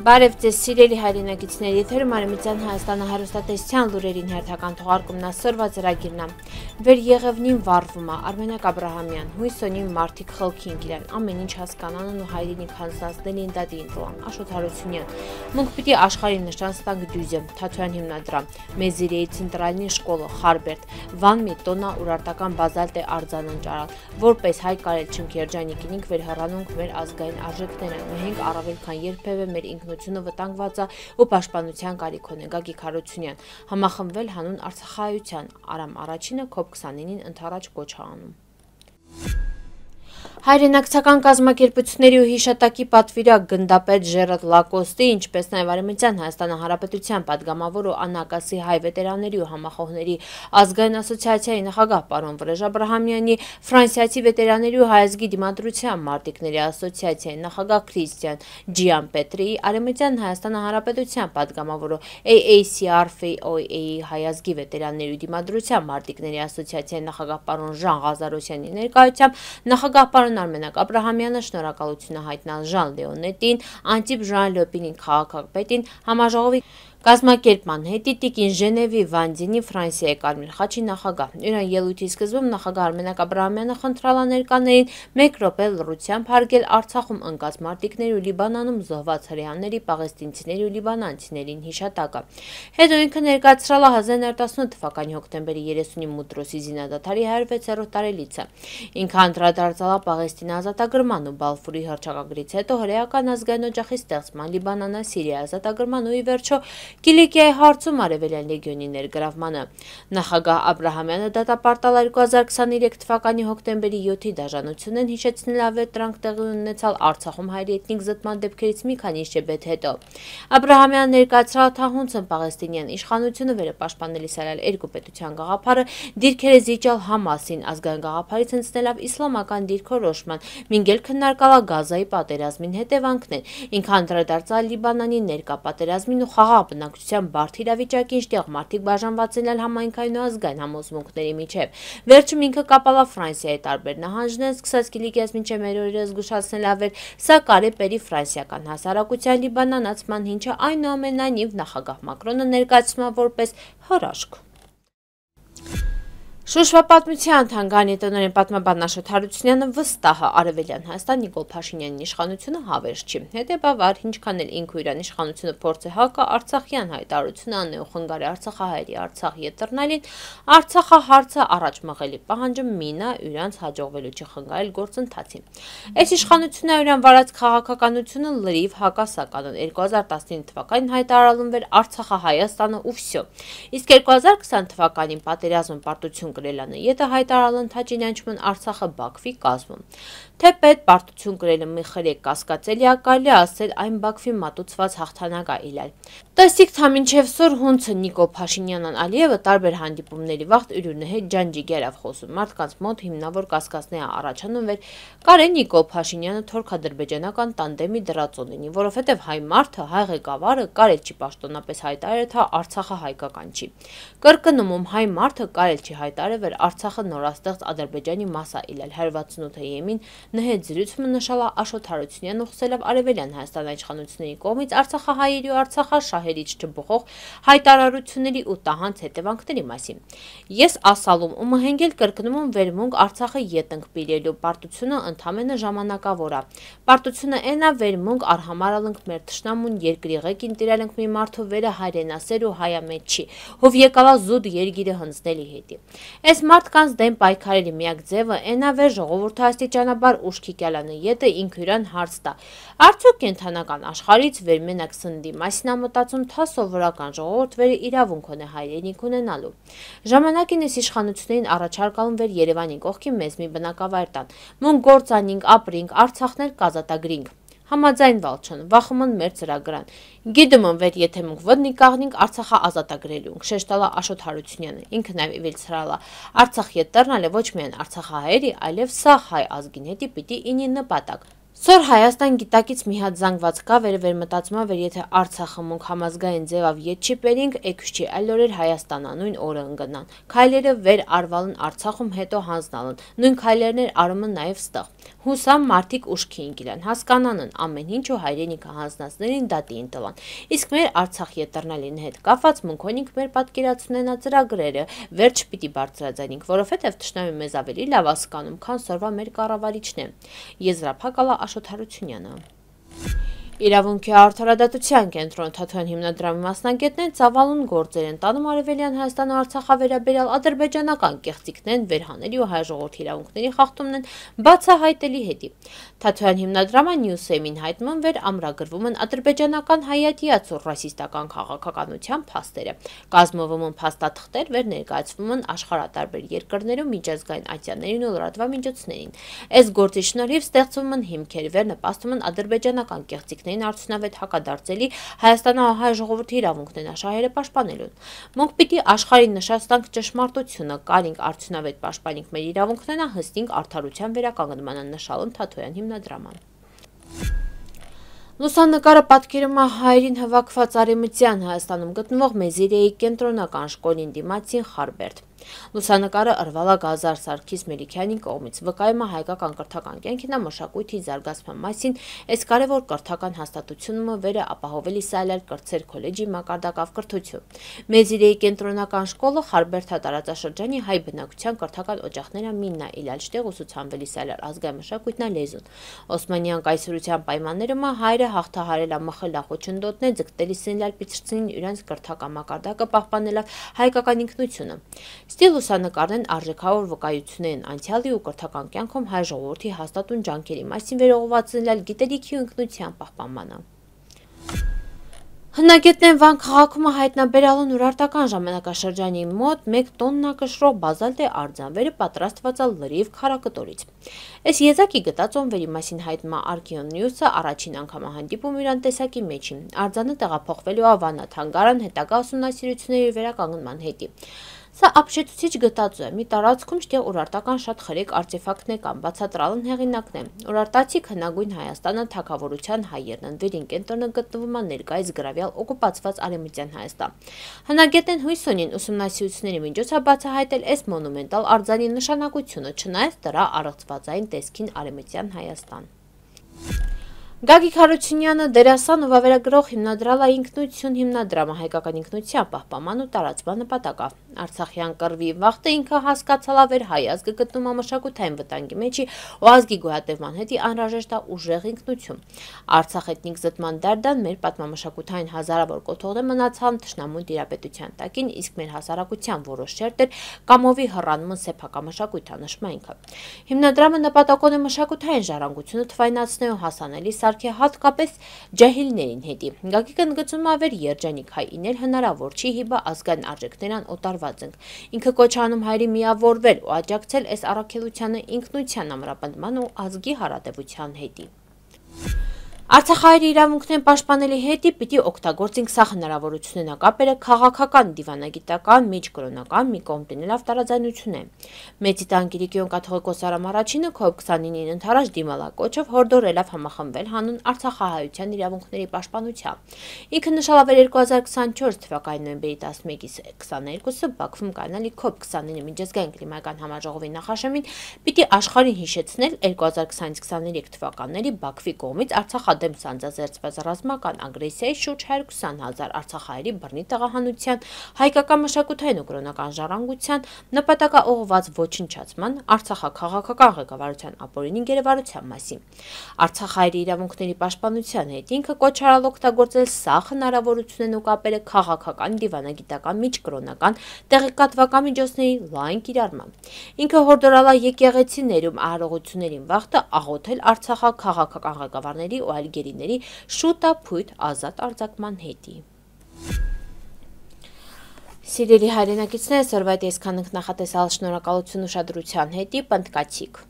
Բարև ձեզ սիրելի հայրենակիցներ, եթերը Մարեմիցյան Հայաստանը հարուստատեսության լուրերին հերթական թողարկումն ասորվա ծրագիրն է։ Վեր Եղևնին վառվում է Արմենակ Աբրահամյան, հույսոնին Մարտիկ Խելքին իրան ամեն ինչ հասկանանն ու հայրենիք հանձնացնեն ընդդատի ընտրան Աշոտ Հարությունյան։ Մենք պիտի աշխարհի նշան ստանք դյուզը, Թաթույան հիմնադրամ, Մեզիրեի ցենտրալնի շկոլը Խարբերտ, Վան Միտոնա ուրարտական բազալտ է արձանան ճարալ, որպես հայ կարել չնք երջանիկին ինք վերհառանունք մեր ազգային արժեքները, մենք առավել քան երբևէ մեր ինքն պատմությունը վտանգված է ու պաշտպանության կարիք ունեն Գագիկ Հարությունյան։ Համախմբվել հանուն Արցախայության Արամ Արաչինը COP29-ին ընթരാճ կոչ է անում։ Հայրենակցական կազմակերպությունների ու հիշատակի պատվիրակ գնդապետ ժերատ լակոստի, ինչպես նաև արեմենցյան Հայաստանը Հարապետության պատգամավոր ու անակասի հայ վետերանների ու համախողների ազգային ասոցիացիայի նախագահ պարոն Վրեժ Աբրահամյանի, ֆրանսիացի վետերանների ու հայազգի դիմադրության մարտիկների ասոցիացիայի նախագահ Քրիստիան Ջիան Պետրի, արեմենցյան Հայաստանը Հարապետության պատգամավոր ու AACR-FOA-ի հայազգի վետերանների ու դիմադրության մարտիկների ասոցիացիայի նախագահ պարոն Ժան Ղազարոսյանի ներկայությամբ նախագահ պարոն Պարոն Արմենակ Աբրահամյանը շնորհակալություն է հայտնել Ժան Լեոնետին, Անտիպ Ժան Լոպինին քաղաքապետին, համաժողովի Կազմակերպման հետ Տիկին Ժենևի Վանդինի Ֆրանսիա եկար Միրխաչի նախագահ։ Նրան ելույթի սկզբում նախագահ Արմենակ Աբրահամյանը խնդրալա ներկաներին 1 րոպե լռությամբ հարգել Արցախում ընկած մարտիկների ու Լիբանանում զոհված հրեաների, պաղեստինցիների ու լիբանանցիներին հիշատակը։ Հետո ինքը ներկայացրալա 1918 թվականի հոկտեմբերի 30-ի Մուտրոսի զինադատարի 106-րդ տարելիցը։ Ինքը անդրադարձալա Պաղեստինի ազատագրման ու Բալֆուրի հռչակագրից հետո հրեական ազգային օջախի ստեղծման Լիբանանը, Սիրիա ազատագրման ու ի վերջո Կիլիկիայի հարցում արևելյան լեգիոնի ներգրավմանը։ Նախագահ Աբ รา համյանը դատապարտալ 2023 թվականի հոկտեմբերի 7-ի դաժանությունն են հիշեցնել ավետրանք տեղի ունեցալ Արցախում հայերի էթնիկ զտման դեպքերից մի քանի շաբաթ հետո։ Աբ รา համյանը ներկայացրավ Թահունցն Պաղեստինյան իշխանությունը վերապաշտպանելիս արալ երկու պետության գաղափարը դիրքերը զիջալ Համասին ազգային գաղափարից ընցնելով իսլամական դիրքորոշման, մինգել քննարկալա Գազայի պատերազմին հետևանքներ, ինքան անդրադարձալ Լիբանանի ներկա պատերազմին ու խաղապ բնակչության բարդ իրավիճակի, ինչտեղ մարդիկ բաժանված են այլ համայնքային ու ազգային համոզմունքների միջև։ Վերջում ինքը կապալա Ֆրանսիայի տարբեր նահանջներ, սկսած Կիլիկիաս մինչև մեր օրերը զգուշացնել ավեր, սա կարեպերի ֆրանսիական հասարակության լիբանանացման հինչը այնուամենայնիվ նախագահ Մակրոնը ներկայացնում է որպես հրաշք։ Շուշվապատմության թանգանի տնորեն պատմաբան Աշոտ Հարությունյանը վստահը Արևելյան Հայաստան Նիկոլ Փաշինյանի իշխանությունը հավերժ չի։ Հետևաբար վար ինչքան էլ ինքը իրան իշխանությունը փորձ է հակա Արցախյան հայտարարությունը անել ու խնգարի Արցախահայերի Արցախ ետրնալին, Արցախահարցը առաջ մղելի պահանջը մինա իրանց հաջողվելու չի խնգարել գործընթացին։ Այս իշխանությունը իրան վարած քաղաքականությունը լրիվ հակասական է 2019 թվականին հայտարարվում էր Արցախահայաստանը ու վсё։ Իսկ 2020 թվականին պատերազմ պարտություն կրել անետը հայտարարել ընթաճին անջման Արցախը Բաքվի կազմում։ Թե պետ պարտություն կրելը մի խրեք կասկածելի է կարելի ասել այն Բաքվի մատուցված հաղթանակ է իլալ։ Տեսիկ Թամինչև սոր հունցը Նիկո Փաշինյանն Ալիևը տարբեր հանդիպումների վաղ յուրն հետ ջանջիգերավ խոսում։ Մարդկանց մոտ հիմնավոր կասկածներ առաջանում էր Կարեն Նիկո Փաշինյանը թուրք-ադրբեջանական տանդեմի դրածոնենի, որովհետև հայ մարդը հայ ղեկավարը կարել չի պաշտոնապես հայտարարել, թե Արցախը հայկական չի։ Կրկնումում հայ մարդը կարել չի հայտարարել բարևեր Արցախը նորաստեղծ Ադրբեջանի մաս է իլել 168 եմին նհետ զրույցումը նշալա Աշոտ Հարությունյանը խոսելով Արևելյան Հայաստան իշխանությունների կողմից Արցախահայերի ու Արցախաշահերիչ չբողող հայտարարությունների ու տահանց հետևանքների մասին։ Ես ասալում ու մհենգել կրկնում եմ վերմունք Արցախը ետնք բերելու պարտությունը ընդամենը ժամանակավոր է։ Պարտությունը այն է վերմունք արհամարալ ենք մեր ճշնամուն երկրի ղեկին տիրել ենք մի մարդու վերը հայրենասեր ու հայամետ չի, ով եկալա զուտ երգիրը հնձնելի հետի։ Այս մարդկանց դեմ պայքարելի միակ ձևը ենավեր ժողովորդահաստիճանաբար ուշքի կյալանը ետը ինք հյուրան հարցտա։ Արդյոք կենթանական աշխարից վերմենակ սնդի մասինամտացում թասովորական ժողովորդվերը իրավունքոն է հայրենիք ունենալու։ Ժամանակին ես իշխանություններին առաջարկալում վեր երևանի կողքի մեզ մի բնակավայր տան։ Մունք գործանինք, ապրինք, արցախներ կազատագրինք։ Համաձայնվալ չն, վախումն մեր ծրագրան։ Գիդումն վեր եթե մենք վդնի կաղնինք Արցախա ազատագրելուն։ Շեշտալա Աշոտ Հարությունյանը, ինքը նաև Իվիլցրալա։ Արցախ ետեռնալը ոչ միայն Արցախահայերի, այլև սա հայ ազգին հետի պիտի ինի նպատակ։ Սոր Հայաստան գիտակից մի հատ զանգված կա վեր վերմտացման վեր եթե Արցախը մոնք համազգային ձևով ետ չի բերինք, եկուս չի, այլ օրեր Հայաստանա նույն օրը ընկնան։ Քայլերը վեր արվալն Արցախում հետո հանձնալն։ Նույն քայլերն արումը նաև ստեղ հուսամ մարդիկ ուշքի ինգիլան, հասկանանն ամեն ինչ ու հայրենիքը հանձնացներին դատի ընտլան։ Իսկ մեր արցախ ետրնալին հետ կաված մունքոնինք մեր պատկերացունենա ծրագրերը, վերջ պիտի բարձրաձայնինք, որովհետև թշնամի մեզ ավելի լավ ասկանում, քան սորվա մեր կառավարիչն է։ Եզրափակալա Աշոտ Հարությունյանը։ Իրավունքի արդարադատության կենտրոն Թաթյան հիմնադրամի մասնագետներն ցավալուն գործեր են տանում Արևելյան Հայաստանը Արցախավերաբերյալ ադրբեջանական կեղծիքներն վերհանելու հայ ժողովրդի իրավունքների խախտումն են բացահայտելի հետի։ Թաթյան հիմնադրամը Newsem-ին հայտնում վեր ամրագրվում են ադրբեջանական հայատիաց ու ռասիստական քաղաքականության փաստերը։ Կազմվում են փաստաթղթեր, վեր ներկայացվում են աշխարհատարբեր երկրներում միջազգային ատյաներին ու լրատվամիջոցներին։ Այս գործի շնորհիվ ստեղծվում են հիմքեր, վեր նպաստում են ադրբեջանական կեղծիքների իրավունքներին արդյունավետ հակադարձելի Հայաստանը հայ ժողովրդի իրավունքն է նաշահերը պաշտպանելուն։ Մենք պիտի աշխարհին նշաստանք ճշմարտությունը, կարինք արդյունավետ պաշտպանենք մեր իրավունքներն, հստինք արդարության վերականգնմանը նշալն Թաթոյան հիմնադրամը։ Լուսանկարը պատկերում է հայրին հվակված արեմության Հայաստանում գտնվող Մեզիրեի կենտրոնական շկոլին դիմացին Խարբերտ։ Լուսանկարը Արվալա Գազար Սարգիս Մելիքյանի կողմից վկայում է հայկական կրթական կենքինը մշակույթի զարգացման մասին, այս կարևոր կրթական հաստատությունը վեր է ապահովել Իսրայելյալ կրտսեր քոլեջի մակարդակավ կրթություն։ Մեզիրեի կենտրոնական շկոլը Խարբերթա տարածաշրջանի հայ բնակության կրթական օջախները միննա Իլալջտեղ ուսուցանվել Իսրայելյալ ազգային մշակույթն է լեզուն։ Օսմանյան կայսրության պայմաններում հայրը հաղթահարել է մխելախո չնդոտներ, ձգտել իսրայելյալ պիցրցին իրանց կրթական մակարդակը պահպանելով հայկական ինքնությունը։ Ստի լուսանկարներն արժեքավոր վկայություն են անցյալի ու կրթական կյանքում հայ ժողովրդի հաստատուն ջանքերի մասին վերողվածնել գիտելիքի ու ինքնության պահպանմանը։ Հնագետներն վան քաղաքումը հայտնաբերալու նորարտական ժամանակաշրջանի մոտ 1 տոննա կշռող բազալտ է արձանվերը պատրաստված է լրիվ քարակտորից։ Այս եզակի գտած օնվերի մասին հայտնմա Archeon News-ը առաջին անգամ հանդիպում իրան տեսակի մեջին։ Արձանը տեղափոխվելու է Վանա Թանգարան հետագա ուսումնասիրությունների վերականգնման հետի։ Սա ապշեցուցիչ գտածու է, մի տարածքում շտեղ ուրարտական շատ խրեք արտեֆակտն է կամ բացատրալն հեղինակն է։ Ուրարտացիք հնագույն Հայաստանը թակավորության հայերն ընդվիրին կենտրոնը գտնվում է ներկայիս գրավյալ օկուպացված արևմտյան Հայաստան։ Հնագետեն հույս ունին ուսումնասիրությունների միջոցով բացահայտել այս մոնումենտալ արձանի նշանակությունը, չնայած դրա առողջվածային տեսքին արևմտյան Հայաստան։ Thank you. Գագիկ Հարությունյանը դերասան ու վավերագրող հիմնադրալա ինքնություն հիմնադրամը հայկական ինքնության պահպաման ու տարածման նպատակավ։ Արցախյան կռվի վաղտը ինքը հասկացալա վեր հայ ազգը գտնում ամշակութային վտանգի մեջի ու ազգի գոյատևման հետի անհրաժեշտ է ուժեղ ինքնություն։ Արցախ էթնիկ զտման դարդան մեր պատմամշակութային հազարավոր կոթողներ մնացան ճշնամուն դիապետության տակին, իսկ մեր հասարակության որոշ շերտեր կամովի հռանման սեփակամշակույթանշմայինքը։ Հիմնադրամը նպատակոն է մշակութային ժառանգությունը թվայնացնելու հասանելի սա համակարգ է հատկապես ջահիլներին հետի։ Գագիկը ընդգծում ավեր երջանիկ հայ ինել հնարավոր չի հիբա ազգային արժեքներան օտարված ենք։ Ինքը կոչանում հայրի միավորվել ու աջակցել այս առաքելությանը ինքնության ամրապնդման ու ազգի հարատևության հետի։ Thank you. Արցախահայերի իրավունքներն պաշտպանելի հետի պիտի օգտագործենք սա հնարավորությունն ակապերը քաղաքական դիվանագիտական միջկրոնական մի կողմ դնելով տարաձայնություն է։ Մեծի տանկիրիկյոն կաթողիկոս Արամ առաջինը COP 29-ին ընթարած դիմալակոչով հորդորելով համախմբել հանուն արցախահայության իրավունքների պաշտպանության։ Ինքը նշալավել 2024 թվականի նոյեմբերի 11-ից 22-ը Բաքվում կանալի COP 29 միջազգային կլիմայական համաժողովի նախաշեմին պիտի աշխարհին հիշեցնել 2020-23 թվականների Բաքվի կողմից Արցախա դեմ սանձազերծված ռազմական ագրեսիայի շուրջ 120 հազար արցախահայերի բռնի տեղահանության, հայկական մշակութային ու կրոնական ժառանգության, նպատակաուղված ոչնչացման, արցախաքաղաքական ղեկավարության ապօրինի գերեվարության մասին։ Արցախահայերի իրավունքների պաշտպանության հետ ինքը կոչարալ օգտագործել սա հնարավորությունն ու կապերը քաղաքական, դիվանագիտական, միջկրոնական, տեղեկատվական միջոցների լայն կիրառմամբ։ Ինքը հորդորալա եկեղեցիներում արողություններին վաղտը աղոթել Արցախա քաղաքական ղեկավարների ու այլ արգելիների շուտափույթ ազատ արձակման հետի։ Սիրելի հայրենակիցներ, սորվայտ այսքան ընկնախատեսալ շնորհակալություն ուշադրության հետի, պնդկացիք։